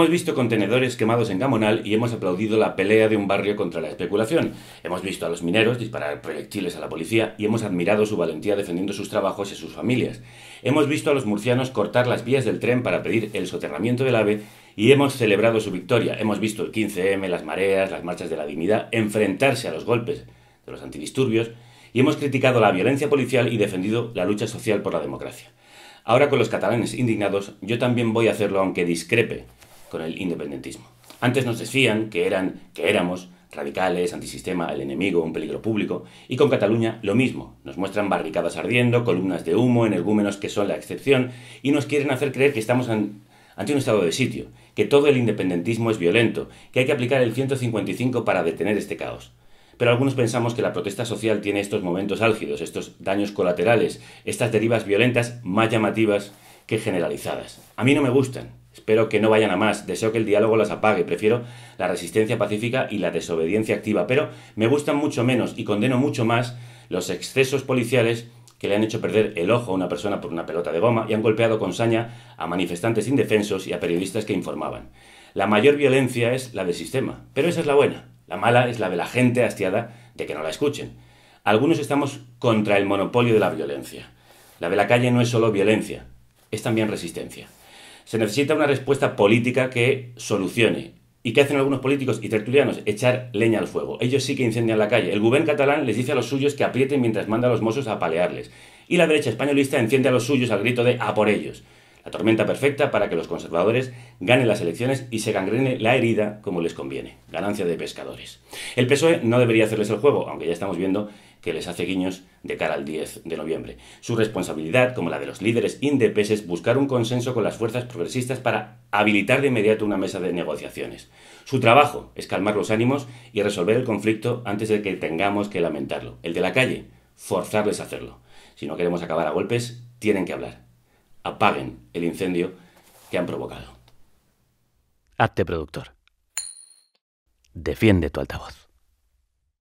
Hemos visto contenedores quemados en Gamonal y hemos aplaudido la pelea de un barrio contra la especulación. Hemos visto a los mineros disparar proyectiles a la policía y hemos admirado su valentía defendiendo sus trabajos y sus familias. Hemos visto a los murcianos cortar las vías del tren para pedir el soterramiento del AVE y hemos celebrado su victoria. Hemos visto el 15M, las mareas, las marchas de la dignidad enfrentarse a los golpes de los antidisturbios y hemos criticado la violencia policial y defendido la lucha social por la democracia. Ahora con los catalanes indignados, yo también voy a hacerlo aunque discrepe con el independentismo. Antes nos decían que eran, que éramos radicales, antisistema, el enemigo, un peligro público, y con Cataluña lo mismo. Nos muestran barricadas ardiendo, columnas de humo, energúmenos que son la excepción, y nos quieren hacer creer que estamos ante un estado de sitio, que todo el independentismo es violento, que hay que aplicar el 155 para detener este caos. Pero algunos pensamos que la protesta social tiene estos momentos álgidos, estos daños colaterales, estas derivas violentas más llamativas que generalizadas. A mí no me gustan, Espero que no vayan a más, deseo que el diálogo las apague, prefiero la resistencia pacífica y la desobediencia activa, pero me gustan mucho menos y condeno mucho más los excesos policiales que le han hecho perder el ojo a una persona por una pelota de goma y han golpeado con saña a manifestantes indefensos y a periodistas que informaban. La mayor violencia es la del sistema, pero esa es la buena. La mala es la de la gente hastiada de que no la escuchen. Algunos estamos contra el monopolio de la violencia. La de la calle no es solo violencia, es también resistencia. Se necesita una respuesta política que solucione. ¿Y qué hacen algunos políticos y tertulianos? Echar leña al fuego. Ellos sí que incendian la calle. El gobierno catalán les dice a los suyos que aprieten mientras manda a los mozos a palearles. Y la derecha españolista enciende a los suyos al grito de ¡A por ellos! La tormenta perfecta para que los conservadores ganen las elecciones y se gangrene la herida como les conviene. Ganancia de pescadores. El PSOE no debería hacerles el juego, aunque ya estamos viendo que les hace guiños de cara al 10 de noviembre. Su responsabilidad, como la de los líderes indepeses, es buscar un consenso con las fuerzas progresistas para habilitar de inmediato una mesa de negociaciones. Su trabajo es calmar los ánimos y resolver el conflicto antes de que tengamos que lamentarlo. El de la calle, forzarles a hacerlo. Si no queremos acabar a golpes, tienen que hablar. Apaguen el incendio que han provocado. Hazte productor. Defiende tu altavoz.